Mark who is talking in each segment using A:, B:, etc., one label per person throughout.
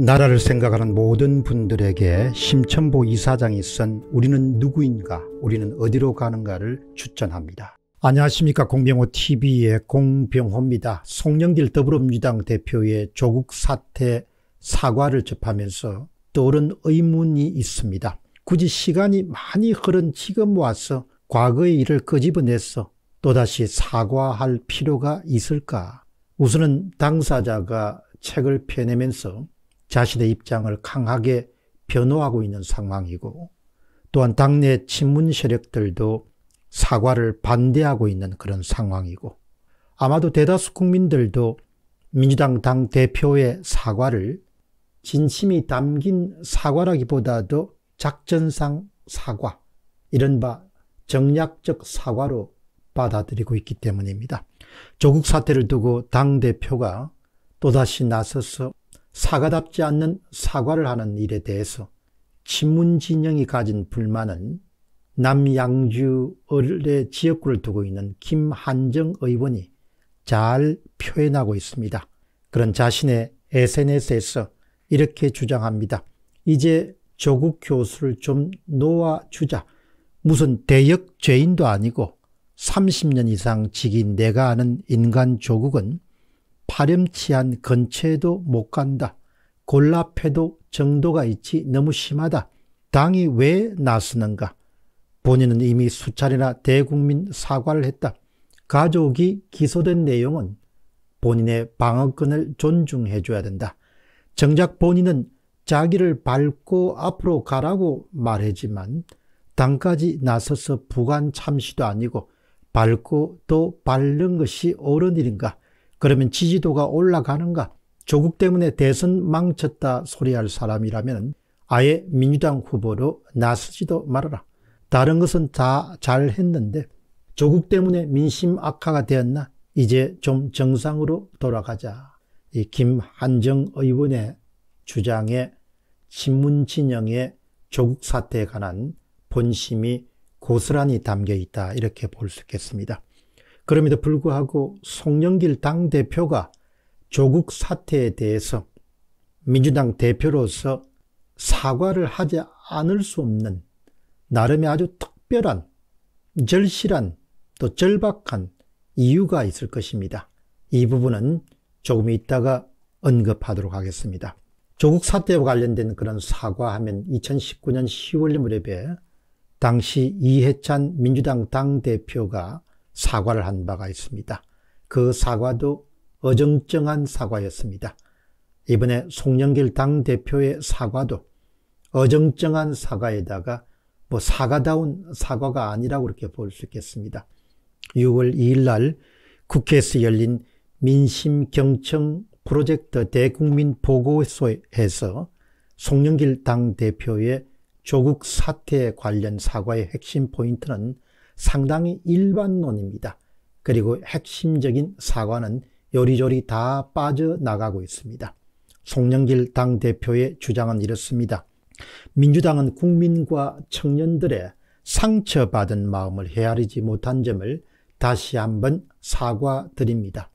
A: 나라를 생각하는 모든 분들에게 심천보 이사장이 쓴 우리는 누구인가 우리는 어디로 가는가를 추천합니다. 안녕하십니까 공병호TV의 공병호입니다. 송영길 더불어민주당 대표의 조국 사태 사과를 접하면서 떠오른 의문이 있습니다. 굳이 시간이 많이 흐른 지금 와서 과거의 일을 끄집어내서 또다시 사과할 필요가 있을까? 우선은 당사자가 책을 펴내면서 자신의 입장을 강하게 변호하고 있는 상황이고 또한 당내 친문 세력들도 사과를 반대하고 있는 그런 상황이고 아마도 대다수 국민들도 민주당 당 대표의 사과를 진심이 담긴 사과라기보다도 작전상 사과, 이른바 정략적 사과로 받아들이고 있기 때문입니다. 조국 사태를 두고 당대표가 또다시 나서서 사과답지 않는 사과를 하는 일에 대해서 친문 진영이 가진 불만은 남양주 을례 지역구를 두고 있는 김한정 의원이 잘 표현하고 있습니다. 그런 자신의 SNS에서 이렇게 주장합니다. 이제 조국 교수를 좀 놓아주자. 무슨 대역 죄인도 아니고 30년 이상 직인 내가 아는 인간 조국은 파렴치한 근처에도 못 간다. 골라패도 정도가 있지 너무 심하다. 당이 왜 나서는가? 본인은 이미 수차례나 대국민 사과를 했다. 가족이 기소된 내용은 본인의 방어권을 존중해줘야 된다. 정작 본인은 자기를 밟고 앞으로 가라고 말하지만 당까지 나서서 부관 참시도 아니고 밟고 또 밟는 것이 옳은 일인가? 그러면 지지도가 올라가는가? 조국 때문에 대선 망쳤다 소리할 사람이라면 아예 민주당 후보로 나서지도 말아라. 다른 것은 다 잘했는데 조국 때문에 민심 악화가 되었나? 이제 좀 정상으로 돌아가자. 이 김한정 의원의 주장에 친문진영의 조국 사태에 관한 본심이 고스란히 담겨 있다 이렇게 볼 수 있겠습니다. 그럼에도 불구하고 송영길 당대표가 조국 사태에 대해서 민주당 대표로서 사과를 하지 않을 수 없는 나름의 아주 특별한 절실한 또 절박한 이유가 있을 것입니다. 이 부분은 조금 이따가 언급하도록 하겠습니다. 조국 사태와 관련된 그런 사과하면 2019년 10월 무렵에 당시 이해찬 민주당 당대표가 사과를 한 바가 있습니다. 그 사과도 어정쩡한 사과였습니다. 이번에 송영길 당대표의 사과도 어정쩡한 사과에다가 뭐 사과다운 사과가 아니라고 그렇게 볼 수 있겠습니다. 6월 2일 날 국회에서 열린 민심경청 프로젝트 대국민 보고서에서 송영길 당대표의 조국 사태 관련 사과의 핵심 포인트는 상당히 일반론입니다. 그리고 핵심적인 사과는 요리조리 다 빠져나가고 있습니다. 송영길 당대표의 주장은 이렇습니다. 민주당은 국민과 청년들의 상처받은 마음을 헤아리지 못한 점을 다시 한번 사과드립니다.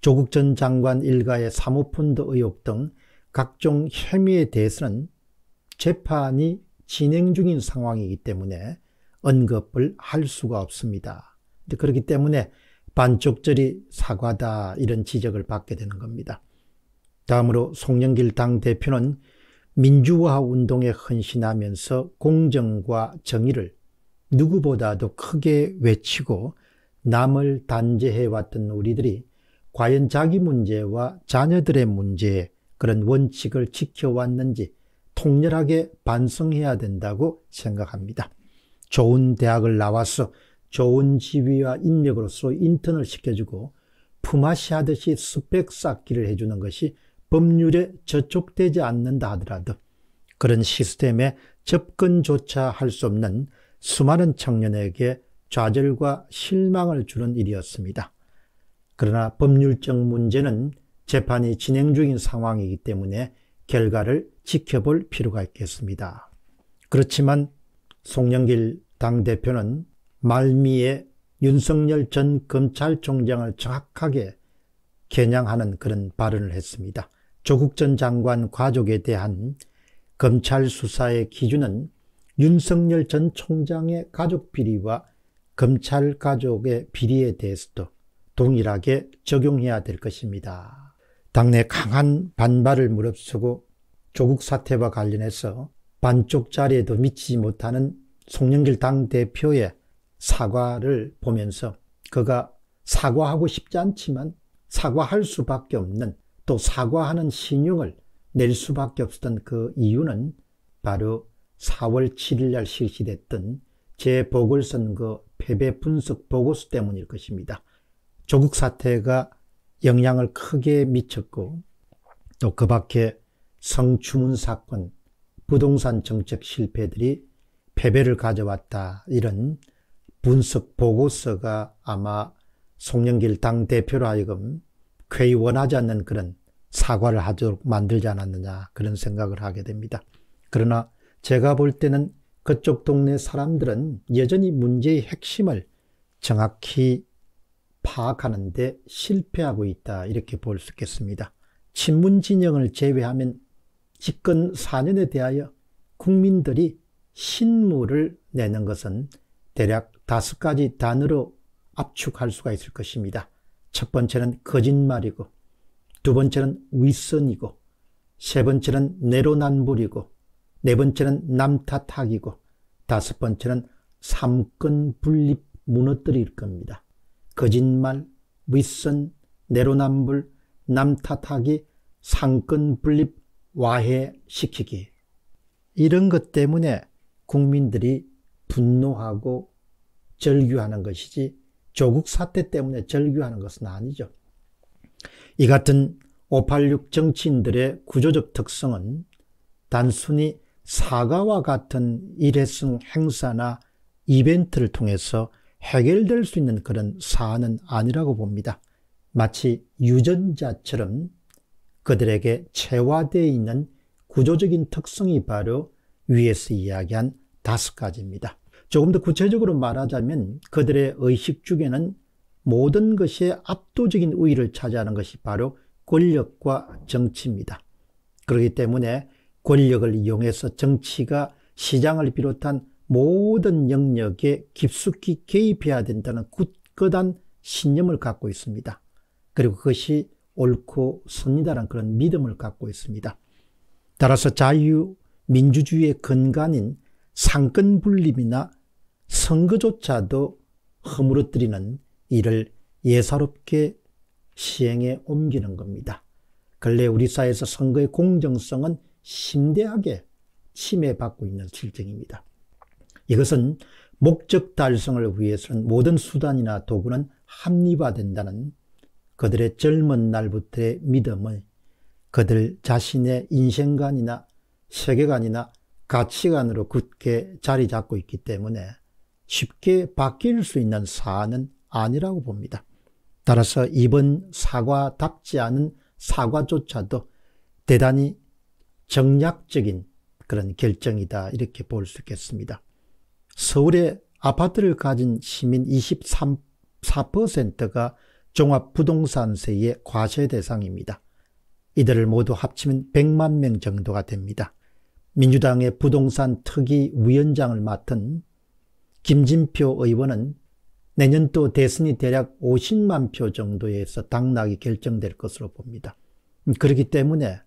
A: 조국 전 장관 일가의 사모펀드 의혹 등 각종 혐의에 대해서는 재판이 진행 중인 상황이기 때문에 언급을 할 수가 없습니다. 그렇기 때문에 반쪽절이 사과다 이런 지적을 받게 되는 겁니다. 다음으로 송영길 당 대표는 민주화 운동에 헌신하면서 공정과 정의를 누구보다도 크게 외치고 남을 단죄해왔던 우리들이 과연 자기 문제와 자녀들의 문제에 그런 원칙을 지켜왔는지 통렬하게 반성해야 된다고 생각합니다. 좋은 대학을 나와서 좋은 지위와 인력으로서 인턴을 시켜주고 품앗이 하듯이 스펙 쌓기를 해주는 것이 법률에 저촉되지 않는다 하더라도 그런 시스템에 접근조차 할 수 없는 수많은 청년에게 좌절과 실망을 주는 일이었습니다. 그러나 법률적 문제는 재판이 진행 중인 상황이기 때문에 결과를 지켜볼 필요가 있겠습니다. 그렇지만 송영길 당대표는 말미에 윤석열 전 검찰총장을 정확하게 겨냥하는 그런 발언을 했습니다. 조국 전 장관 가족에 대한 검찰 수사의 기준은 윤석열 전 총장의 가족 비리와 검찰 가족의 비리에 대해서도 동일하게 적용해야 될 것입니다. 당내 강한 반발을 무릅쓰고 조국 사태와 관련해서 반쪽 자리에도 미치지 못하는 송영길 당대표의 사과를 보면서 그가 사과하고 싶지 않지만 사과할 수밖에 없는 또 사과하는 신용을 낼 수밖에 없었던 그 이유는 바로 4월 7일 날 실시됐던 재보궐선거 그 패배 분석 보고서 때문일 것입니다. 조국 사태가 영향을 크게 미쳤고 또 그 밖에 성추문 사건, 부동산 정책 실패들이 패배를 가져왔다. 이런 분석 보고서가 아마 송영길 당대표로 하여금 쾌히 원하지 않는 그런 사과를 하도록 만들지 않았느냐 그런 생각을 하게 됩니다. 그러나 제가 볼 때는 그쪽 동네 사람들은 여전히 문제의 핵심을 정확히 파악하는데 실패하고 있다 이렇게 볼 수 있겠습니다. 친문 진영을 제외하면 집권 4년에 대하여 국민들이 신무를 내는 것은 대략 다섯 가지 단어로 압축할 수가 있을 것입니다. 첫 번째는 거짓말이고, 두 번째는 윗선이고, 세 번째는 내로남불이고네 번째는 남탓하기고, 다섯 번째는 삼권 분립 무너뜨릴 겁니다. 거짓말, 윗선, 내로남불, 남탓하기, 상권 분립 와해시키기. 이런 것 때문에 국민들이 분노하고 절규하는 것이지 조국 사태 때문에 절규하는 것은 아니죠. 이 같은 586 정치인들의 구조적 특성은 단순히 사과와 같은 일회성 행사나 이벤트를 통해서 해결될 수 있는 그런 사안은 아니라고 봅니다. 마치 유전자처럼 그들에게 체화되어 있는 구조적인 특성이 바로 위에서 이야기한 다섯 가지입니다. 조금 더 구체적으로 말하자면 그들의 의식 중에는 모든 것의 압도적인 우위를 차지하는 것이 바로 권력과 정치입니다. 그렇기 때문에 권력을 이용해서 정치가 시장을 비롯한 모든 영역에 깊숙이 개입해야 된다는 굳건한 신념을 갖고 있습니다. 그리고 그것이 옳고 선이다라는 그런 믿음을 갖고 있습니다. 따라서 자유, 민주주의의 근간인 상권분립이나 선거조차도 허물어뜨리는 일을 예사롭게 시행에 옮기는 겁니다. 근래 우리 사회에서 선거의 공정성은 심대하게 침해받고 있는 실정입니다. 이것은 목적 달성을 위해서는 모든 수단이나 도구는 합리화된다는 그들의 젊은 날부터의 믿음을 그들 자신의 인생관이나 세계관이나 가치관으로 굳게 자리 잡고 있기 때문에 쉽게 바뀔 수 있는 사안은 아니라고 봅니다. 따라서 이번 사과답지 않은 사과조차도 대단히 정략적인 그런 결정이다 이렇게 볼 수 있겠습니다. 서울의 아파트를 가진 시민 24%가 종합부동산세의 과세 대상입니다. 이들을 모두 합치면 100만 명 정도가 됩니다. 민주당의 부동산 특위 위원장을 맡은 김진표 의원은 내년도 대선이 대략 50만 표 정도에서 당락이 결정될 것으로 봅니다. 음, 그렇기 때문에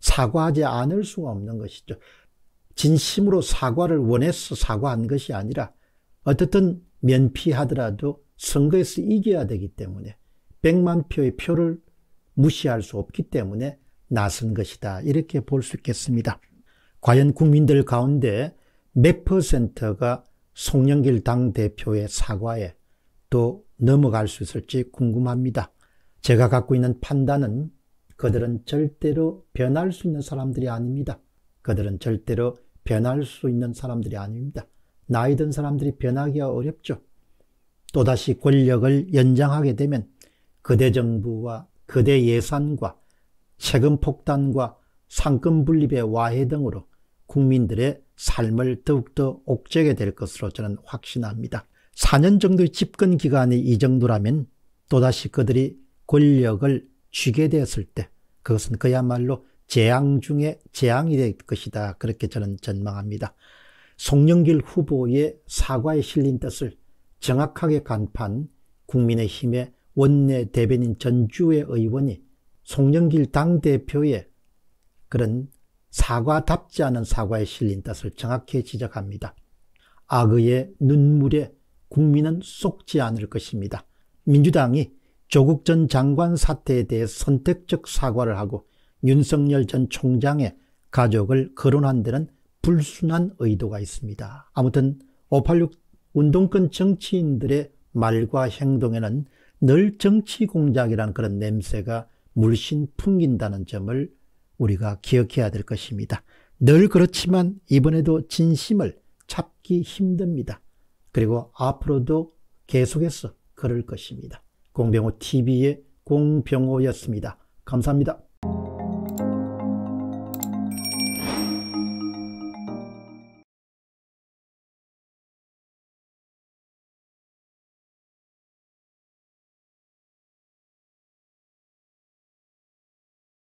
A: 사과하지 않을 수가 없는 것이죠. 진심으로 사과를 원해서 사과한 것이 아니라 어떻든 면피하더라도 선거에서 이겨야 되기 때문에 백만 표의 표를 무시할 수 없기 때문에 나선 것이다. 이렇게 볼 수 있겠습니다. 과연 국민들 가운데 몇 퍼센트가 송영길 당대표의 사과에 또 넘어갈 수 있을지 궁금합니다. 제가 갖고 있는 판단은 그들은 절대로 변할 수 있는 사람들이 아닙니다. 그들은 절대로 변할 수 있는 사람들이 아닙니다. 나이 든 사람들이 변하기가 어렵죠. 또다시 권력을 연장하게 되면 거대 정부와 거대 예산과 세금 폭탄과 상권 분립의 와해 등으로 국민들의 삶을 더욱더 옥죄게 될 것으로 저는 확신합니다. 4년 정도의 집권 기간이 이 정도라면 또다시 그들이 권력을 쥐게 되었을 때 그것은 그야말로 재앙 중에 재앙이 될 것이다. 그렇게 저는 전망합니다. 송영길 후보의 사과에 실린 뜻을 정확하게 간판 국민의힘의 원내 대변인 전주의 의원이 송영길 당대표의 그런 사과답지 않은 사과에 실린 뜻을 정확히 지적합니다. 악의 눈물에 국민은 속지 않을 것입니다. 민주당이 조국 전 장관 사태에 대해 선택적 사과를 하고 윤석열 전 총장의 가족을 거론한 데는 불순한 의도가 있습니다. 아무튼 586 운동권 정치인들의 말과 행동에는 늘 정치 공작이라는 그런 냄새가 물씬 풍긴다는 점을 우리가 기억해야 될 것입니다. 늘 그렇지만 이번에도 진심을 찾기 힘듭니다. 그리고 앞으로도 계속해서 그럴 것입니다. 공병호 TV의 공병호였습니다. 감사합니다.